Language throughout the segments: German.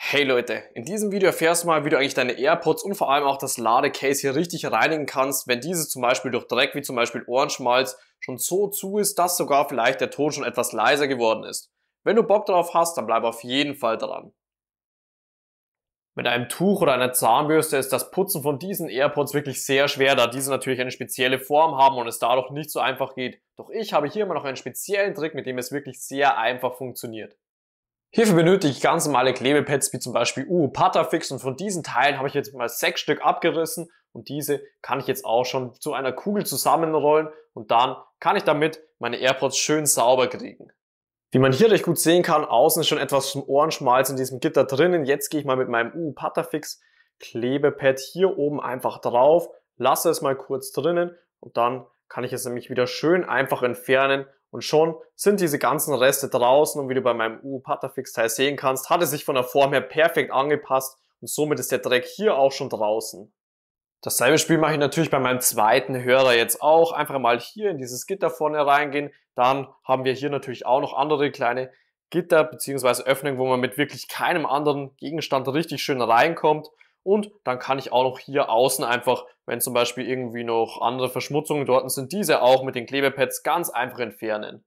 Hey Leute, in diesem Video erfährst du mal, wie du eigentlich deine AirPods und vor allem auch das Ladecase hier richtig reinigen kannst, wenn diese zum Beispiel durch Dreck wie zum Beispiel Ohrenschmalz schon so zu ist, dass sogar vielleicht der Ton schon etwas leiser geworden ist. Wenn du Bock drauf hast, dann bleib auf jeden Fall dran. Mit einem Tuch oder einer Zahnbürste ist das Putzen von diesen AirPods wirklich sehr schwer, da diese natürlich eine spezielle Form haben und es dadurch nicht so einfach geht. Doch ich habe hier immer noch einen speziellen Trick, mit dem es wirklich sehr einfach funktioniert. Hierfür benötige ich ganz normale Klebepads wie zum Beispiel Uhu Patafix und von diesen Teilen habe ich jetzt mal sechs Stück abgerissen und diese kann ich jetzt auch schon zu einer Kugel zusammenrollen und dann kann ich damit meine AirPods schön sauber kriegen. Wie man hier recht gut sehen kann, außen ist schon etwas zum Ohrenschmalz in diesem Gitter drinnen. Jetzt gehe ich mal mit meinem Uhu Patafix Klebepad hier oben einfach drauf, lasse es mal kurz drinnen und dann kann ich es nämlich wieder schön einfach entfernen und schon sind diese ganzen Reste draußen und wie du bei meinem u Patafix teil sehen kannst, hat es sich von der Form her perfekt angepasst und somit ist der Dreck hier auch schon draußen. Dasselbe Spiel mache ich natürlich bei meinem zweiten Hörer jetzt auch. Einfach mal hier in dieses Gitter vorne reingehen. Dann haben wir hier natürlich auch noch andere kleine Gitter bzw. Öffnungen, wo man mit wirklich keinem anderen Gegenstand richtig schön reinkommt. Und dann kann ich auch noch hier außen einfach, wenn zum Beispiel irgendwie noch andere Verschmutzungen dort sind, diese auch mit den Klebepads ganz einfach entfernen.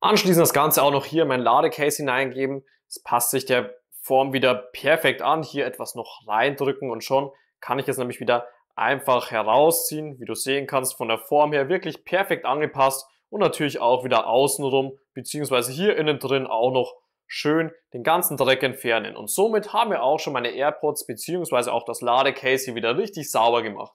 Anschließend das Ganze auch noch hier in mein Ladecase hineingeben. Es passt sich der Form wieder perfekt an. Hier etwas noch reindrücken und schon kann ich es nämlich wieder einfach herausziehen. Wie du sehen kannst, von der Form her wirklich perfekt angepasst und natürlich auch wieder außenrum beziehungsweise hier innen drin auch noch schön den ganzen Dreck entfernen. Und somit haben wir auch schon meine AirPods beziehungsweise auch das Ladecase hier wieder richtig sauber gemacht.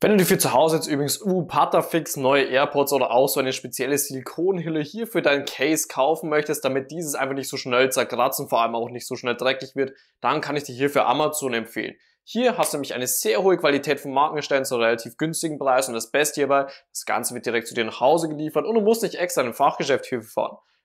Wenn du dir für zu Hause jetzt übrigens uh, Patafix neue AirPods oder auch so eine spezielle Silikonhülle hier für dein Case kaufen möchtest, damit dieses einfach nicht so schnell zerkratzt und vor allem auch nicht so schnell dreckig wird, dann kann ich dir hier für Amazon empfehlen. Hier hast du nämlich eine sehr hohe Qualität von Markengestellen zu einem relativ günstigen Preis und das Beste hierbei, das Ganze wird direkt zu dir nach Hause geliefert und du musst nicht extra in ein Fachgeschäft hierfür fahren.